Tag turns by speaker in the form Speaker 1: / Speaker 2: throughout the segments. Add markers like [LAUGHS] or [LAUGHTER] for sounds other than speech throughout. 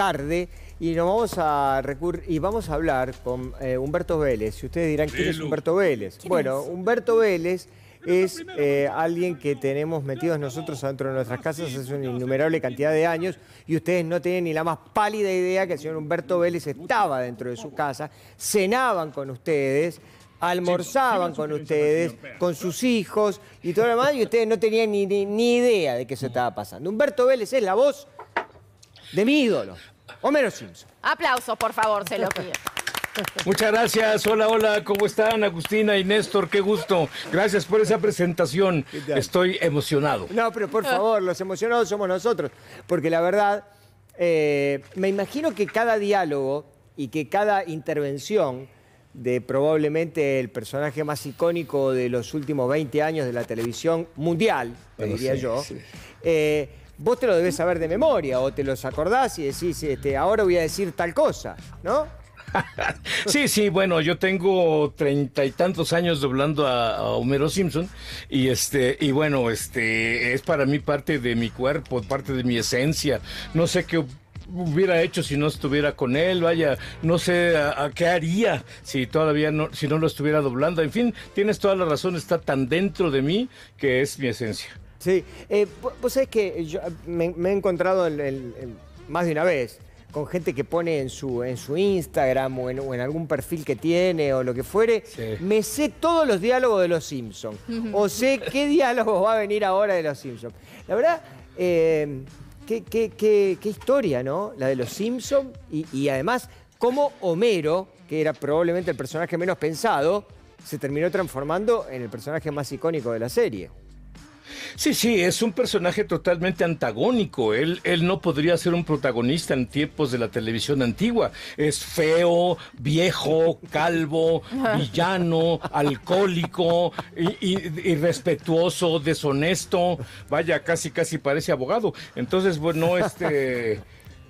Speaker 1: tarde y nos vamos a recurrir y vamos a hablar con Humberto Vélez. Si ustedes dirán quién es Humberto Vélez. Bueno, Humberto Vélez es alguien que tenemos metidos nosotros dentro de nuestras casas hace una innumerable cantidad de años y ustedes no tienen ni la más pálida idea que el señor Humberto Vélez estaba dentro de su casa, cenaban con ustedes, almorzaban con ustedes, con sus hijos y todo lo demás y ustedes no tenían ni idea de qué se estaba pasando. Humberto Vélez es la voz de mi ídolo.
Speaker 2: Homero Simpson.
Speaker 1: Aplauso, por favor, se lo pido. [LAUGHS]
Speaker 2: Muchas gracias. Hola, hola. ¿Cómo están, Agustina y Néstor? Qué gusto. Gracias por esa presentación. Estoy emocionado.
Speaker 1: No, pero por favor, los emocionados somos nosotros. Porque la verdad, eh, me imagino que cada diálogo y que cada intervención de probablemente el personaje más icónico de los últimos 20 años de la televisión mundial, ah, diría yo, eh, vos te lo debes saber de memoria o te los acordás y decís, este, ahora voy a decir tal cosa, ¿no?
Speaker 2: [LAUGHS] sí, sí, bueno, yo tengo treinta y tantos años doblando a, Homero Simpson y este y bueno, este es para mí parte de mi cuerpo, parte de mi esencia. No sé qué hubiera hecho si no estuviera con él, vaya, no sé qué haría si todavía no si no lo estuviera doblando. En fin, tienes toda la razón, está tan dentro de mí que es mi esencia. Sí,
Speaker 1: eh, vos sabés que yo me, he encontrado más de una vez con gente que pone en su, en su Instagram o en, algún perfil que tiene o lo que fuere, me sé todos los diálogos de los Simpsons. o sé qué diálogo va a venir ahora de los Simpsons. La verdad, eh, qué, historia, ¿no? La de los Simpsons y además cómo Homero, que era probablemente el personaje menos pensado, se terminó transformando en el personaje más icónico de la serie.
Speaker 2: Sí, sí, es un personaje totalmente antagónico. Él, él no podría ser un protagonista en tiempos de la televisión antigua. Es feo, viejo, calvo, [LAUGHS] villano, alcohólico, irrespetuoso, deshonesto. Vaya, casi, casi parece abogado. Entonces, bueno, este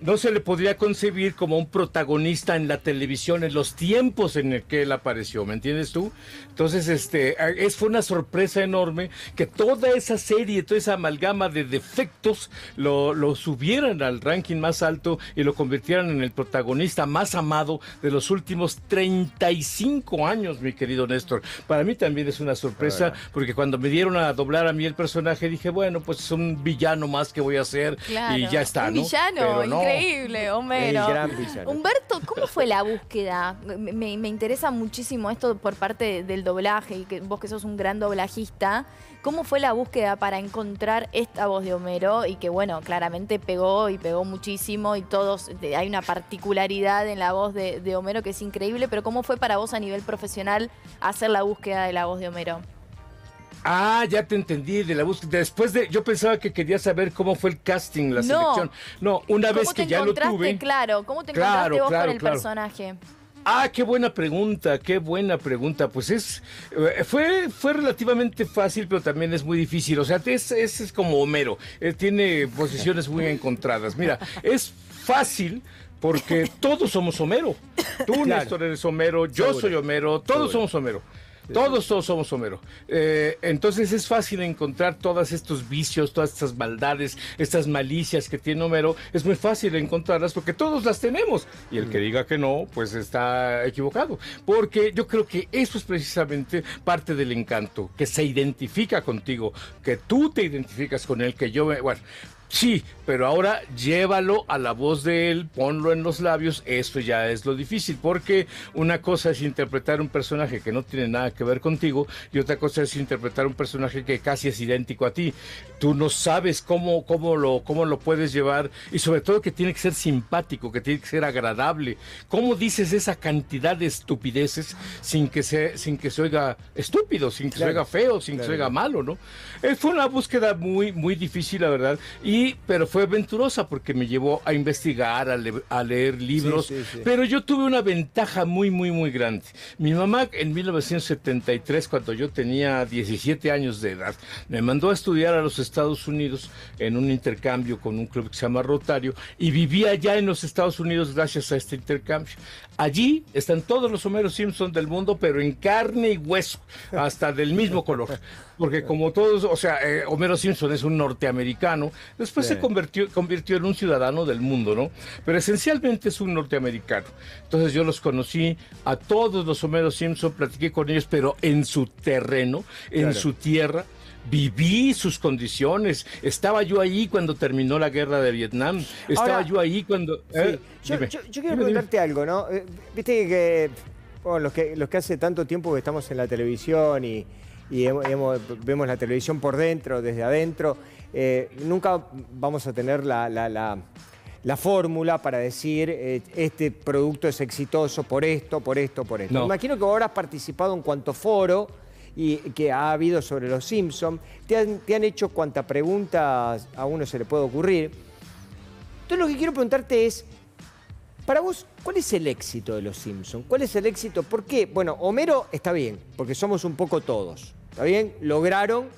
Speaker 2: no se le podría concebir como un protagonista en la televisión en los tiempos en el que él apareció, ¿me entiendes tú? Entonces, este, es, fue una sorpresa enorme que toda esa serie, toda esa amalgama de defectos lo, subieran al ranking más alto y lo convirtieran en el protagonista más amado de los últimos 35 años, mi querido Néstor. Para mí también es una sorpresa ah, porque cuando me dieron a doblar a mí el personaje dije, bueno, pues es un villano más que voy a hacer y ya está, ¿no? Un villano, Pero no,
Speaker 1: Increíble, Homero. Humberto, ¿cómo fue la búsqueda? Me, interesa muchísimo esto por parte del doblaje y que vos que sos un gran doblajista. ¿Cómo fue la búsqueda para encontrar esta voz de Homero y que, bueno, claramente pegó y pegó muchísimo y todos, hay una particularidad en la voz de Homero que es increíble, pero ¿cómo fue para vos a nivel profesional hacer la búsqueda de la voz de Homero?
Speaker 2: Ah, ya te entendí de la búsqueda. Después de, yo pensaba que quería saber cómo fue el casting, la selección. No, una vez que ya lo tuve.
Speaker 1: Claro, ¿cómo te encontraste con el personaje?
Speaker 2: Ah, qué buena pregunta, qué buena pregunta. Pues es, eh, fue, fue relativamente fácil, pero también es muy difícil. O sea, es, es, como Homero, eh, tiene posiciones muy encontradas. Mira, [LAUGHS] es fácil porque todos somos Homero. Tú, Néstor, eres Homero, yo soy Homero, todos somos Homero. Todos, todos somos Homero. Eh, entonces es fácil encontrar todos estos vicios, todas estas maldades, estas malicias que tiene Homero. Es muy fácil encontrarlas porque todos las tenemos. Y el que diga que no, pues está equivocado. Porque yo creo que eso es precisamente parte del encanto, que se identifica contigo, que tú te identificas con él, que yo... Me, Sí, pero ahora llévalo a la voz de él, ponlo en los labios, esto ya es lo difícil, porque una cosa es interpretar un personaje que no tiene nada que ver contigo y otra cosa es interpretar un personaje que casi es idéntico a ti. Tú no sabes cómo, cómo, lo, cómo lo puedes llevar y sobre todo que tiene que ser simpático, que tiene que ser agradable. ¿Cómo dices esa cantidad de estupideces sin que se, sin que oiga estúpido, sin que se oiga feo, sin que se oiga malo, ¿no? Eh, fue una búsqueda muy, muy difícil, la verdad. Y pero fue aventurosa porque me llevó a investigar, a, leer libros. Pero yo tuve una ventaja muy, muy, muy grande. Mi mamá en 1973, cuando yo tenía 17 años de edad, me mandó a estudiar a los Estados Unidos en un intercambio con un club que se llama Rotario y vivía allá en los Estados Unidos gracias a este intercambio. Allí están todos los Homeros Simpson del mundo, pero en carne y hueso, hasta del mismo color. Porque como todos, o sea, eh, Homero Simpson es un norteamericano, es después se convirtió, convirtió en un ciudadano del mundo, ¿no? Pero esencialmente es un norteamericano. Entonces yo los conocí a todos los Homero Simpson, platiqué con ellos, pero en su terreno, en su tierra viví sus condiciones. Estaba yo ahí cuando terminó la guerra de Vietnam. Estaba yo ahí cuando. ¿eh? yo,
Speaker 1: quiero preguntarte algo, ¿no? Eh, viste que, los que los que hace tanto tiempo que estamos en la televisión y, vemos la televisión por dentro, desde adentro. Eh, nunca vamos a tener la, fórmula para decir eh, este producto es exitoso por esto, por esto, por esto. Me imagino que ahora has participado en cuanto foro y que ha habido sobre los Simpsons. Te han, te han hecho cuanta preguntas a uno se le puede ocurrir. Entonces lo que quiero preguntarte es, para vos, ¿cuál es el éxito de los Simpsons? ¿Cuál es el éxito? ¿Por qué? Bueno, Homero está bien, porque somos un poco todos. ¿Está bien? Lograron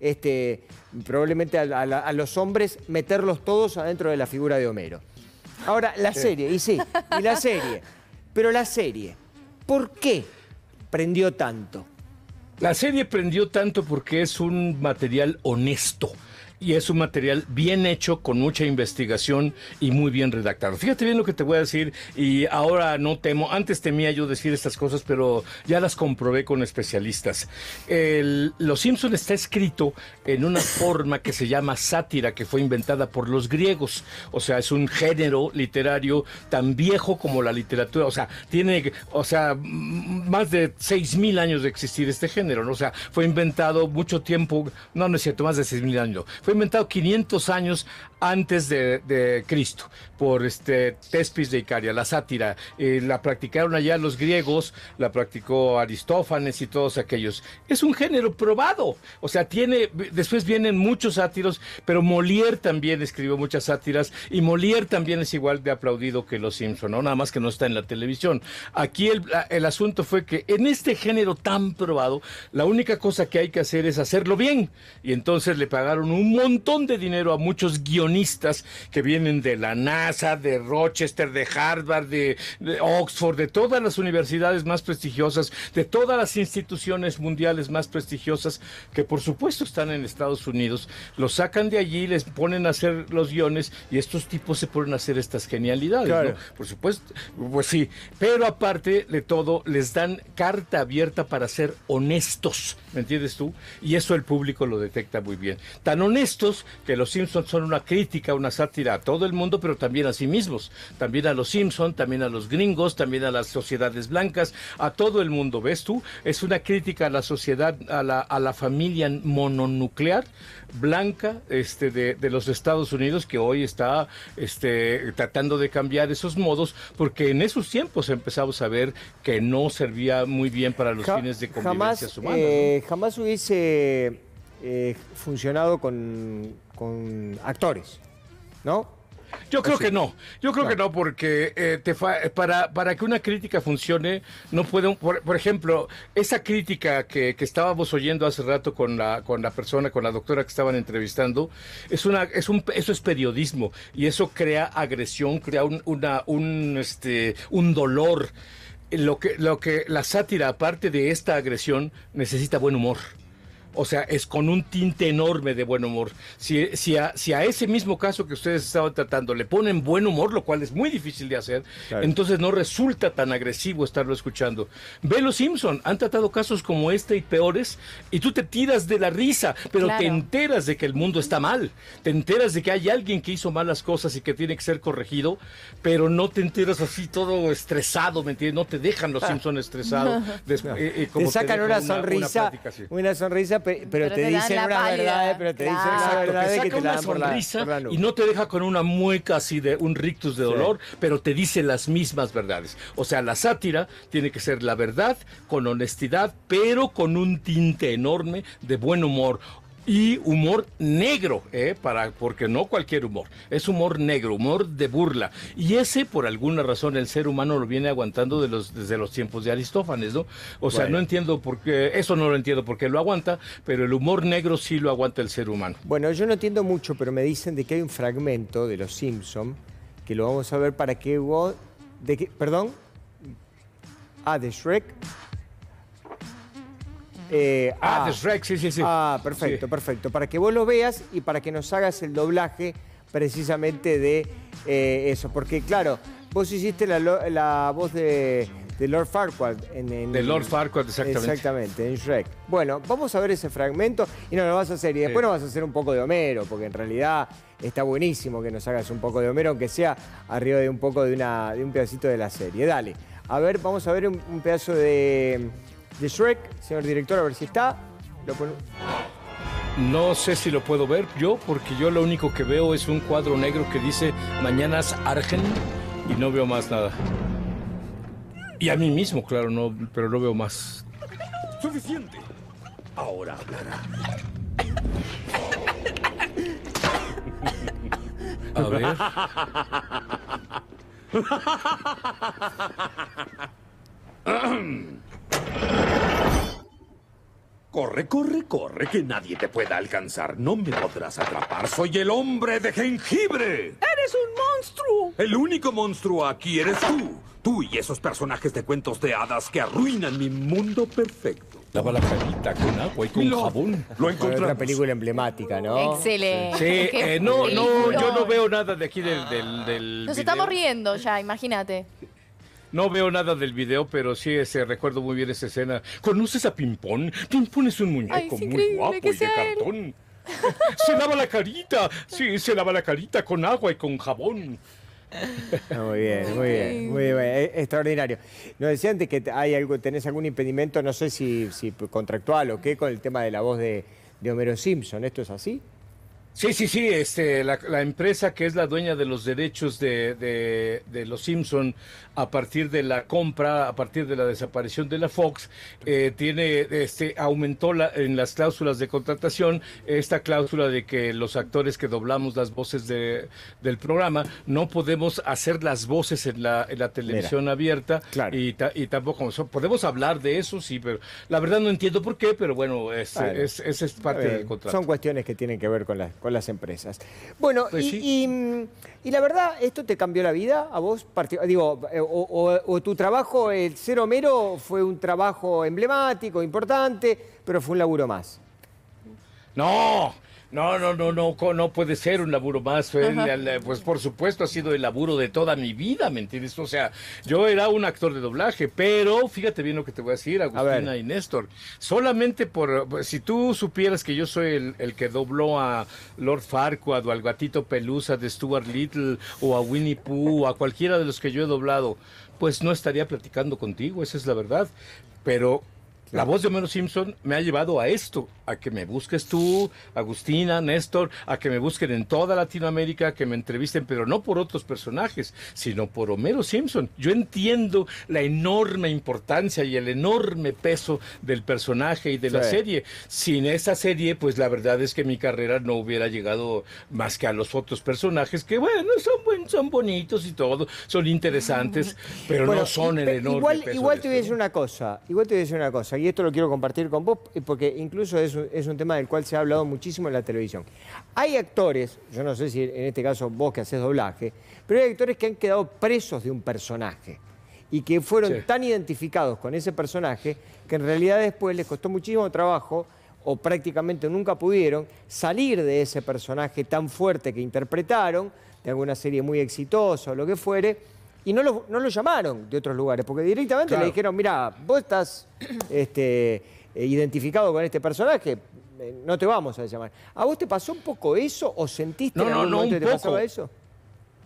Speaker 1: este, probablemente a, los hombres meterlos todos adentro de la figura de Homero. Ahora, la serie, y sí, y la serie. Pero la serie, ¿por qué prendió tanto?
Speaker 2: La serie prendió tanto porque es un material honesto y es un material bien hecho, con mucha investigación y muy bien redactado. Fíjate bien lo que te voy a decir y ahora no temo, antes temía yo decir estas cosas, pero ya las comprobé con especialistas. los Simpson está escrito en una [COUGHS] forma que se llama sátira, que fue inventada por los griegos. O sea, es un género literario tan viejo como la literatura. O sea, tiene, o sea, más de 6.000 años de existir este género. O sea, fue inventado mucho tiempo, no, no es cierto, más de 6.000 años. He inventado 500 años antes de, Cristo, por este Tespis de Icaria, la sátira. Eh, la practicaron allá los griegos, la practicó Aristófanes y todos aquellos. Es un género probado, o sea, tiene, después vienen muchos sátiros, pero Molière también escribió muchas sátiras y Molière también es igual de aplaudido que Los Simpson, Nada más que no está en la televisión. Aquí el, el asunto fue que en este género tan probado, la única cosa que hay que hacer es hacerlo bien. Y entonces le pagaron un montón de dinero a muchos guionistas que vienen de la NASA, de Rochester, de Harvard, de, Oxford, de todas las universidades más prestigiosas, de todas las instituciones mundiales más prestigiosas, que por supuesto están en Estados Unidos, los sacan de allí, les ponen a hacer los guiones y estos tipos se ponen a hacer estas genialidades, Por supuesto, pues sí, pero aparte de todo, les dan carta abierta para ser honestos, ¿me entiendes tú? Y eso el público lo detecta muy bien. Tan honestos que los Simpsons son una crítica crítica, una sátira a todo el mundo, pero también a sí mismos, también a los Simpson, también a los gringos, también a las sociedades blancas, a todo el mundo, ¿ves tú? Es una crítica a la sociedad, a la, familia mononuclear blanca este, de, los Estados Unidos que hoy está este, tratando de cambiar esos modos, porque en esos tiempos empezamos a ver que no servía muy bien para los fines de convivencia jamás, eh,
Speaker 1: jamás hubiese eh, funcionado con
Speaker 2: con actores, ¿no? Yo creo que no, yo creo que no, porque eh, te para, para que una crítica funcione, no puede, por, ejemplo, esa crítica que, que, estábamos oyendo hace rato con la, con la persona, con la doctora que estaban entrevistando, es una, es un, eso es periodismo y eso crea agresión, crea un, una, un, este, un dolor. Lo que, lo que la sátira, aparte de esta agresión, necesita buen humor o sea, es con un tinte enorme de buen humor. Si, a, ese mismo caso que ustedes estaban tratando le ponen buen humor, lo cual es muy difícil de hacer, entonces no resulta tan agresivo estarlo escuchando. Ve los Simpson, han tratado casos como este y peores, y tú te tiras de la risa, pero te enteras de que el mundo está mal, te enteras de que hay alguien que hizo malas cosas y que tiene que ser corregido, pero no te enteras así todo estresado, ¿me entiendes? No te dejan los ah. Simpsons estresados. [LAUGHS] Eh, eh, te sacan una, sonrisa,
Speaker 1: una sonrisa pero, te, dice una verdad, eh, pero te que y
Speaker 2: no te deja con una mueca así de un rictus de dolor, pero te dice las mismas verdades. O sea, la sátira tiene que ser la verdad con honestidad, pero con un tinte enorme de buen humor y humor negro, ¿eh? Para, porque no cualquier humor, es humor negro, humor de burla. Y ese, por alguna razón, el ser humano lo viene aguantando los, desde los tiempos de Aristófanes, ¿no? O sea, no entiendo por qué, eso no lo entiendo por qué lo aguanta, pero el humor negro sí lo aguanta el ser humano. Bueno,
Speaker 1: yo no entiendo mucho, pero me dicen de que hay un fragmento de Los Simpson que lo vamos a ver para que De que, ¿Perdón? Ah, de Shrek. Eh, ah, ah. Shrek, sí, sí, sí. Ah, perfecto, perfecto. Para que vos lo veas y para que nos hagas el doblaje precisamente de eh, eso. Porque, claro, vos hiciste la, voz de, Lord Farquaad. En, de Lord Farquaad, exactamente. Exactamente, en Shrek. Bueno, vamos a ver ese fragmento y no lo vas a hacer. Y después nos vas a hacer un poco de Homero, porque en realidad está buenísimo que nos hagas un poco de Homero, aunque sea arriba de un poco de, una, un pedacito de la serie. Dale. A ver, vamos a ver un pedazo de de Shrek. Señor director, a ver si está.
Speaker 2: No sé si lo puedo ver yo, porque yo lo único que veo es un cuadro negro que dice Mañanas Argen y no veo más nada. Y a mí mismo, claro, no, pero no veo más. Suficiente. Ahora hablará.
Speaker 1: A
Speaker 2: ver. [LAUGHS] Corre, corre, corre, que nadie te pueda alcanzar. No me podrás atrapar. Soy el hombre de jengibre.
Speaker 1: Eres un monstruo.
Speaker 2: El único monstruo aquí eres tú. Tú y esos personajes de cuentos de hadas que arruinan mi mundo perfecto. la carita con agua y con jabón. Lo encontramos. Una
Speaker 1: película emblemática, ¿no? Excelente. Sí, eh, no, no, yo no
Speaker 2: veo nada de aquí del, Nos estamos riendo ya,
Speaker 1: imagínate.
Speaker 2: No veo nada del video, pero sí ese, recuerdo muy bien esa escena. ¿Conoces a Pimpón? Pimpón es un muñeco muy guapo y de cartón. [LAUGHS] se lava la carita. Sí, se lava la carita con agua y con jabón. Ah, muy
Speaker 1: bien, muy bien, muy bien, extraordinario. Nos decían antes que hay algo, tenés algún impedimento, no sé si, contractual o qué, con el tema de la voz de, de Homero Simpson. ¿Esto es así?
Speaker 2: Sí, sí, sí, este, la, empresa que es la dueña de los derechos de, de, los Simpson a partir de la compra, a partir de la desaparición de la Fox, eh, tiene, este, aumentó la, en las cláusulas de contratación esta cláusula de que los actores que doblamos las voces de, del programa no podemos hacer las voces en la, en la televisión abierta y, y, tampoco podemos hablar de eso, sí, pero la verdad no entiendo por qué, pero bueno, este, esa es, parte del contrato. Son
Speaker 1: cuestiones que tienen que ver con la con las empresas. Bueno, pues y, la verdad, ¿esto te cambió la vida a vos? Digo, eh, o, o, tu trabajo, el cero mero, fue un trabajo emblemático, importante, pero fue un laburo más.
Speaker 2: No, no, no, no, no, no puede ser un laburo más. Eh, pues por supuesto ha sido el laburo de toda mi vida, ¿me entiendes? O sea, yo era un actor de doblaje, pero fíjate bien lo que te voy a decir, Agustina y Néstor. Solamente por, si tú supieras que yo soy el, que dobló a Lord Farquaad o al gatito Pelusa de Stuart Little o a Winnie Pooh o a cualquiera de los que yo he doblado, pues no estaría platicando contigo, esa es la verdad. Pero la voz de Homero Simpson me ha llevado a esto, a que me busques tú, Agustina, Néstor, a que me busquen en toda Latinoamérica, que me entrevisten, pero no por otros personajes, sino por Homero Simpson. Yo entiendo la enorme importancia y el enorme peso del personaje y de la serie. Sin esa serie, pues la verdad es que mi carrera no hubiera llegado más que a los otros personajes, que bueno, son, buen, son bonitos y todo, son interesantes, mm. pero no son el enorme peso
Speaker 1: Igual te voy una cosa, igual te voy una cosa y esto lo quiero compartir con vos, eh, porque incluso es, es un tema del cual se ha hablado muchísimo en la televisión. Hay actores, yo no sé si en este caso vos que haces doblaje, pero hay actores que han quedado presos de un personaje y que fueron tan identificados con ese personaje que en realidad después les costó muchísimo trabajo o prácticamente nunca pudieron salir de ese personaje tan fuerte que interpretaron, de alguna serie muy exitosa o lo que fuere, y no lo, llamaron de otros lugares, porque directamente le dijeron, mira, vos estás este, identificado con este personaje, eh, no te vamos a llamar. ¿A vos te pasó un poco
Speaker 2: eso o sentiste no, no, no, un poco. eso?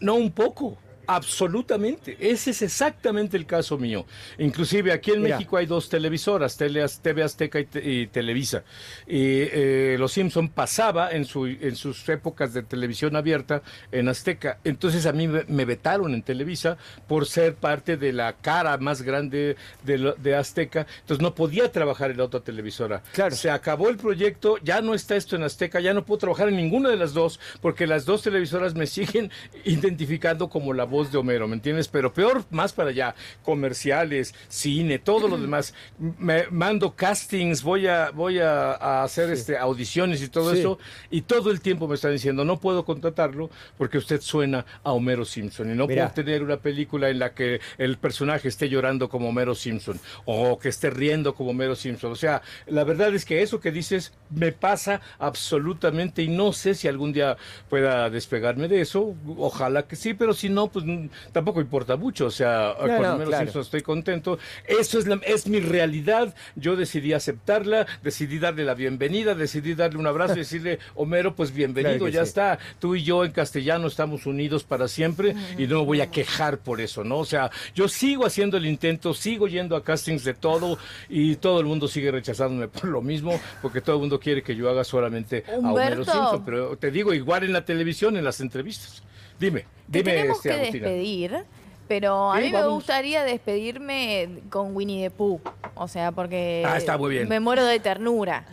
Speaker 2: No, un poco. Absolutamente, ese es exactamente el caso mío. Inclusive aquí en México hay dos televisoras, TV Azteca y, Televisa. Y eh, Los Simpson pasaba en, su, en sus épocas de televisión abierta en Azteca. Entonces a mí me vetaron en Televisa por ser parte de la cara más grande de, de Azteca. Entonces no podía trabajar en la otra televisora. Se acabó el proyecto, ya no está esto en Azteca, ya no puedo trabajar en ninguna de las dos porque las dos televisoras me [LAUGHS] siguen identificando como la voz de Homero, ¿me entiendes? Pero peor, más para allá, comerciales, cine, todo lo demás. Me mando castings, voy a, voy a, hacer este, audiciones y todo eso, y todo el tiempo me están diciendo, no puedo contratarlo porque usted suena a Homero Simpson, y no puedo tener una película en la que el personaje esté llorando como Homero Simpson, o que esté riendo como Homero Simpson. O sea, la verdad es que eso que dices me pasa absolutamente y no sé si algún día pueda despegarme de eso, ojalá que sí, pero si no, pues pues, tampoco importa mucho, o sea, Por lo menos estoy contento. Eso es, es mi realidad, yo decidí aceptarla, decidí darle la bienvenida, decidí darle un abrazo y [LAUGHS] decirle, Homero, pues bienvenido, ya está, tú y yo en castellano estamos unidos para siempre y no me voy a quejar por eso, ¿no? O sea, yo sigo haciendo el intento, sigo yendo a castings de todo y todo el mundo sigue rechazándome por lo mismo, porque todo el mundo quiere que yo haga solamente a Homero Simpson, pero te digo, igual en la televisión, en las entrevistas. Dime, dime. Te tenemos este, que
Speaker 1: despedir, pero a mí me gustaría despedirme con Winnie the Pooh. O sea, porque ah, me
Speaker 2: muero de ternura.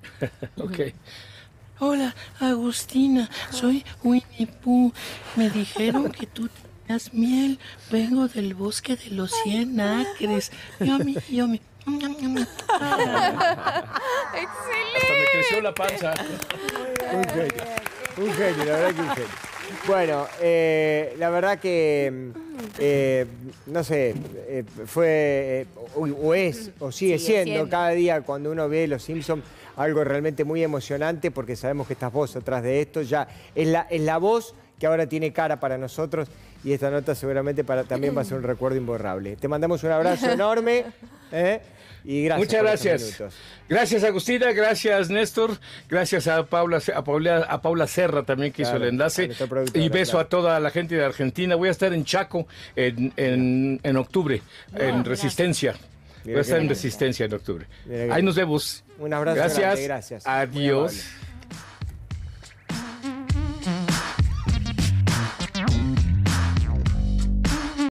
Speaker 2: [LAUGHS] ok. Hola, Agustina, soy Winnie Pooh. Me dijeron que tú tenías miel. Vengo del bosque de los cien acres. Yomi, yomi. Excelente. Hasta me creció la panza. Un genio,
Speaker 1: un genio. Bueno, eh, la verdad que, eh, no sé, eh, fue, o, es, o sigue, siendo, cada día cuando uno ve Los Simpsons algo realmente muy emocionante porque sabemos que estás vos atrás de esto, ya es la, es la voz que ahora tiene cara para nosotros y esta nota seguramente para, también va a ser un recuerdo imborrable. Te mandamos un abrazo [LAUGHS] enorme. ¿eh? Y
Speaker 2: gracias. Muchas gracias. Gracias Agustina, gracias Néstor, gracias a Paula, a Paula, Serra también que hizo el enlace. Y beso a toda la gente de Argentina. Voy a estar en Chaco en, octubre, ah, en Resistencia. Voy a estar en Resistencia en octubre. Ahí nos vemos. Un abrazo. Gracias. gracias. Adiós.